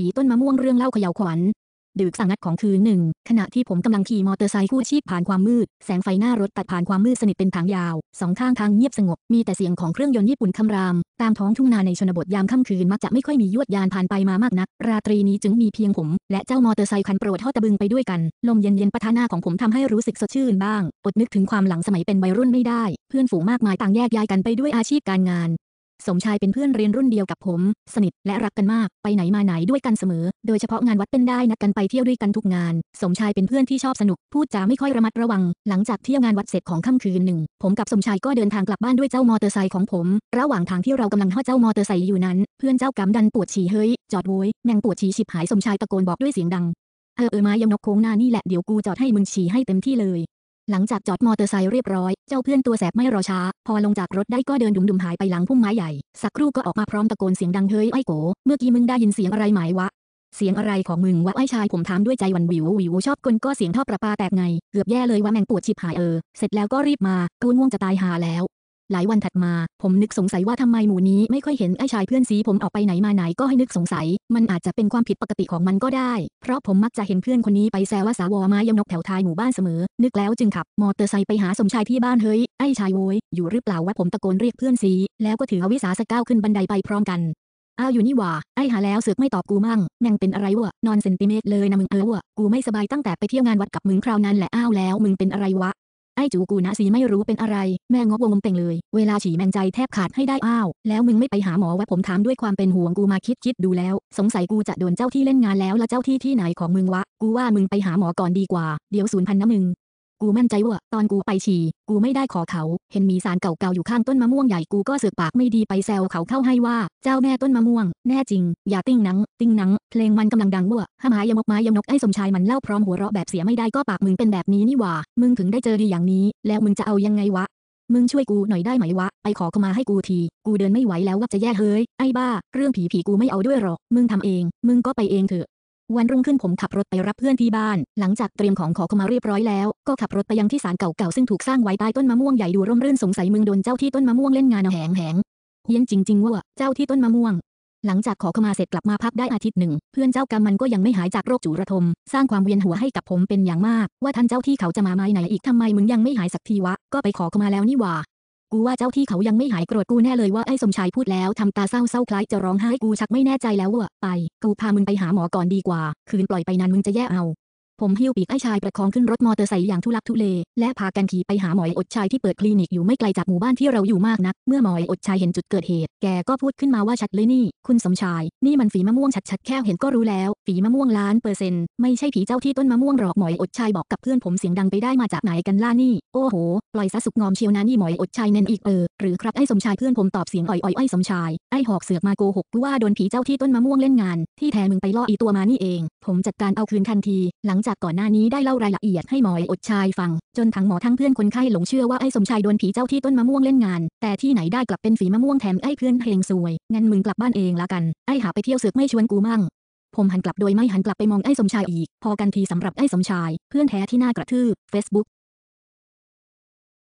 ผีต้นมะม่วงเรื่องเล่าเขย่าขวัญ ดึกสังัดของคืนหนึ่งขณะที่ผมกำลังขี่มอเตอร์ไซค์คู่ชีพผ่านความมืดแสงไฟหน้ารถตัดผ่านความมืดสนิทเป็นทางยาว สองข้างทางเงียบสงบ มีแต่เสียงของเครื่องยนต์ญี่ปุ่นคำราม ตามท้องทุ่งนาในชนบทยามค่ำคืนมักจะไม่ค่อยมียวดยานผ่านไปมามากนัก ราตรีนี้จึงมีเพียงผม และเจ้ามอเตอร์ไซค์คันโปรดทอดตะบึงไปด้วยกัน ลมเย็นๆปะทะหน้าของผมทำให้รู้สึกสดชื่นบ้าง อดนึกถึงความหลังสมัยเป็นวัยรุ่นไม่ได้ เพื่อนฝูงมากมายต่างแยกย้ายกันไปด้วยอาชีพการงานสมชายเป็นเพื่อนเรียนรุ่นเดียวกับผม สนิทและรักกันมากไปไหนมาไหนด้วยกันเสมอ โดยเฉพาะงานวัดเป็นได้นัดกันไปเที่ยวด้วยกันทุกงาน สมชายเป็นเพื่อนที่ชอบสนุก พูดจาไม่ค่อยระมัดระวัง หลังจากเที่ยวงานวัดเสร็จของค่ำคืนหนึ่ง ผมกับสมชายก็เดินทางกลับบ้านด้วยเจ้ามอเตอร์ไซค์ของผม ระหว่างทางที่เรากำลังห่อเจ้ามอเตอร์ไซค์อยู่นั้นเพื่อนเจ้ากำดันปวดฉี่เฮ้ยจอดโวยแมงปวดฉี่ฉิบหาย สมชายตะโกนบอกด้วยเสียงดังเออเออมายังนกโค้งหน้านี่แหละเดี๋ยวกูจอดให้มึงฉี่ให้เต็มที่เลยหลังจากจอดมอเตอร์ไซค์เรียบร้อย เจ้าเพื่อนตัวแสบไม่รอช้า พอลงจากรถได้ก็เดินดุมดุมหายไปหลังพุ่มไม้ใหญ่ สักครู่ก็ออกมาพร้อมตะโกนเสียงดังเฮ้ย ไอ้โก เมื่อกี้มึงได้ยินเสียงอะไรไหมวะ เสียงอะไรของมึงวะ ไอ้ชายผมถามด้วยใจวันวิววิวชอบกลก็เสียงท่อประปา แตกไง เกือบแย่เลยว่าแม่งปวดฉิบหายเออ เสร็จแล้วก็รีบมา กูง่วงจะตายหาแล้วหลายวันถัดมา ผมนึกสงสัยว่าทำไมหมูนี้ไม่ค่อยเห็น ไอ้ชายเพื่อนสีผมออกไปไหนมาไหนก็ให้นึกสงสัย มันอาจจะเป็นความผิดปกติของมันก็ได้เพราะผมมักจะเห็นเพื่อนคนนี้ไปแซวว่าสาวอมายมนกแถวท้ายหมู่บ้านเสมอ นึกแล้วจึงขับ มอเตอร์ไซค์ไปหาสมชายที่บ้านเฮ้ยไอ้ชายโวยอยู่หรือเปล่าวาผมตะโกนเรียกเพื่อนสีแล้วก็ถือวิสาสก้าวขึ้นบันไดไปพร้อมกันอ้าวอยู่นี่ว่าไอ้หาแล้วเสือกไม่ตอบกูมั่งแม่งเป็นอะไรวะนอนเซนติเมตร เลยนะมึงเออวะกูไม่สบายตั้งแต่ไปเที่ยวงานวัดกับมึงคราวนั้นแหละอ้าวแล้วมึงเป็นอะไรวะไอ้จูกูนะสีไม่รู้เป็นอะไร แม่งบวงมเป่งเลยเวลาฉี่แมงใจแทบขาดให้ได้อ้าวแล้วมึงไม่ไปหาหมอวะผมถามด้วยความเป็นห่วงกูมาคิดคิดดูแล้ว สงสัยกูจะโดนเจ้าที่เล่นงานแล้วละเจ้าที่ที่ไหนของมึงวะกูว่ามึงไปหาหมอก่อนดีกว่า เดี๋ยวศูนย์พันนะมึงกูมั่นใจว่าตอนกูไปฉี่กูไม่ได้ขอเขาเห็นมีสารเก่าๆอยู่ข้างต้นมะม่วงใหญ่กูก็เสือกปากไม่ดีไปแซวเขาเข้าให้ว่าเจ้าแม่ต้นมะม่วง แน่จริงอย่าติ้งนังติ้งนังเพลงมันกำลังดังว่าห้ามหายมกไม้ยมนกไอ้สมชายมันเล่าพร้อมหัวเราะแบบเสียไม่ได้ก็ปากมึงเป็นแบบนี้นี่หว่ามึงถึงได้เจอดีอย่างนี้แล้วมึงจะเอายังไงวะ มึงช่วยกูหน่อยได้ไหมวะไปขอเข้ามาให้กูที กูเดินไม่ไหวแล้วว่าจะแย่เฮ้ยไอ้บ้า เรื่องผีผีกูไม่เอาด้วยหรอกมึงทำเองมึงก็ไปเองเถอะวันรุ่งขึ้นผมขับรถไปรับเพื่อนที่บ้าน หลังจากเตรียมของขอเข้ามาเรียบร้อยแล้ว ก็ขับรถไปยังที่ศาลเก่าๆ ซึ่งถูกสร้างไว้ใต้ต้นมะม่วงใหญ่ดูร่มรื่นสงสัยมึงโดนเจ้าที่ต้นมะม่วงเล่นงานเอาแหงแหงเฮี้ยนจริง ๆ ว่าเจ้าที่ต้นมะม่วง หลังจากขอเข้ามาเสร็จกลับมาพักได้อาทิตย์หนึ่ง เพื่อนเจ้ากรรมมันก็ยังไม่หายจากโรคจุรทมสร้างความเวียนหัวให้กับผมเป็นอย่างมาก ว่าท่านเจ้าที่เขาจะมาไม่ไหนอีกทำไมมึงยังไม่หายสักทีวะ ก็ไปขอเข้ามาแล้วนี่หว่ากูว่าเจ้าที่เขายังไม่หายโกรธกูแน่เลยว่าไอ้สมชายพูดแล้วทำตาเศร้าเศร้าคล้ายจะร้องไห้กูชักไม่แน่ใจแล้วว่ะไป กูพามึงไปหาหมอก่อนดีกว่าคืนปล่อยไปนานมึงจะแย่เอาผมหิ้วปีกไอ้ชายประคองขึ้นรถมอเตอร์ไซค์อย่างทุลักทุเล และพากันขี่ไปหาหมอยอดชายที่เปิดคลินิกอยู่ไม่ไกลจากหมู่บ้านที่เราอยู่มากนัก เมื่อหมอยอดชายเห็นจุดเกิดเหตุ แกก็พูดขึ้นมาว่าชัดเลยนี่ คุณสมชาย นี่มันฝีมะม่วงชัดๆแค่เห็นก็รู้แล้ว ฝีมะม่วงล้านเปอร์เซ็นต์ไม่ใช่ผีเจ้าที่ต้นมะม่วงหรอกหมอยอดชายบอกกับเพื่อนผมเสียงดังไปได้มาจากไหนกันล่านี่ โอ้โห ปล่อยซะสุกงอมเชียวนะนี่หมอยอดชายเน้นอีกเออ หรือครับไอ้สมชายเพื่อนผมตอบเสียงอ่อยๆไอ้สมชายไอ้หอกเสือกมาโกหกกูว่าโดนผีเจ้าที่ต้นมะม่วงเล่นงาน ที่แท้มึงไปล่ออีตัวมานี่เอง ผมจัดการเอาคืนทันทีหลังจากก่อนหน้านี้ได้เล่ารายละเอียดให้หมอยอดชายฟังจนทั้งหมอทั้งเพื่อนคนไข้หลงเชื่อว่าไอ้สมชายโดนผีเจ้าที่ต้นมะม่วงเล่นงาน แต่ที่ไหนได้กลับเป็นฝีมะม่วงแถมไอ้เพื่อนเฮงซวย งั้นมึงกลับบ้านเองละกันไอ้หาไปเที่ยวเสือกไม่ชวนกูมั่ง ผมหันกลับโดยไม่หันกลับไปมองไอ้สมชายอีก พอกันทีสำหรับไอ้สมชาย เพื่อนแท้ที่น่ากระทืบ Facebook